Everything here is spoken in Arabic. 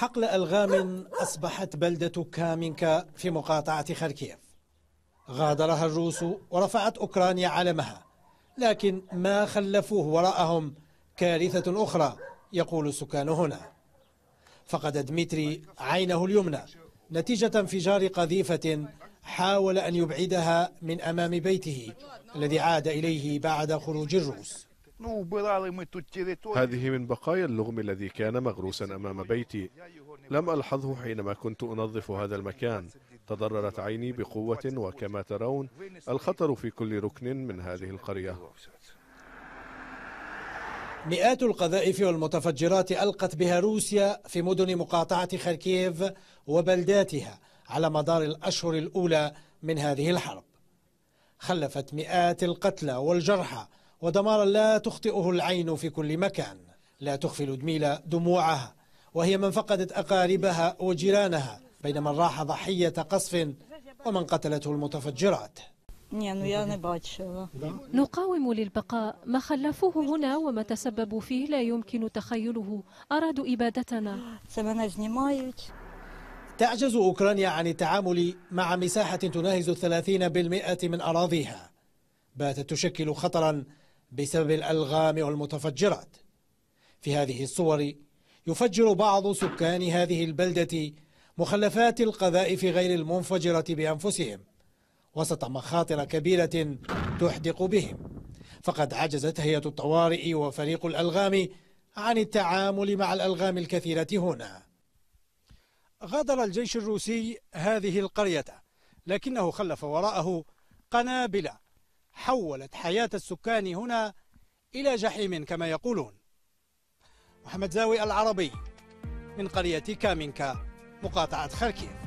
حقل ألغام أصبحت بلدة كامينكا في مقاطعة خاركيف غادرها الروس ورفعت أوكرانيا علمها لكن ما خلفوه وراءهم كارثة أخرى يقول السكان هنا فقد ديمتري عينه اليمنى نتيجة انفجار قذيفة حاول أن يبعدها من أمام بيته الذي عاد إليه بعد خروج الروس هذه من بقايا اللغم الذي كان مغروسا أمام بيتي لم ألحظه حينما كنت أنظف هذا المكان تضررت عيني بقوة وكما ترون الخطر في كل ركن من هذه القرية مئات القذائف والمتفجرات ألقت بها روسيا في مدن مقاطعة خاركيف وبلداتها على مدار الأشهر الأولى من هذه الحرب خلفت مئات القتلى والجرحى ودمارا لا تخطئه العين في كل مكان لا تخفي لودميلا دموعها وهي من فقدت أقاربها وجيرانها بين من راح ضحية قصف ومن قتلته المتفجرات نعم، نقاوم للبقاء ما خلفوه هنا وما تسببوا فيه لا يمكن تخيله أرادوا إبادتنا تعجز أوكرانيا عن التعامل مع مساحة تناهز الثلاثين بالمئة من أراضيها باتت تشكل خطرا بسبب الألغام والمتفجرات في هذه الصور يفجر بعض سكان هذه البلدة مخلفات القذائف غير المنفجرة بأنفسهم وسط مخاطر كبيرة تحدق بهم فقد عجزت هيئة الطوارئ وفريق الألغام عن التعامل مع الألغام الكثيرة هنا غادر الجيش الروسي هذه القرية لكنه خلف وراءه قنابل حولت حياة السكان هنا إلى جحيم كما يقولون محمد زاوي العربي من قرية كامينكا مقاطعة خركيف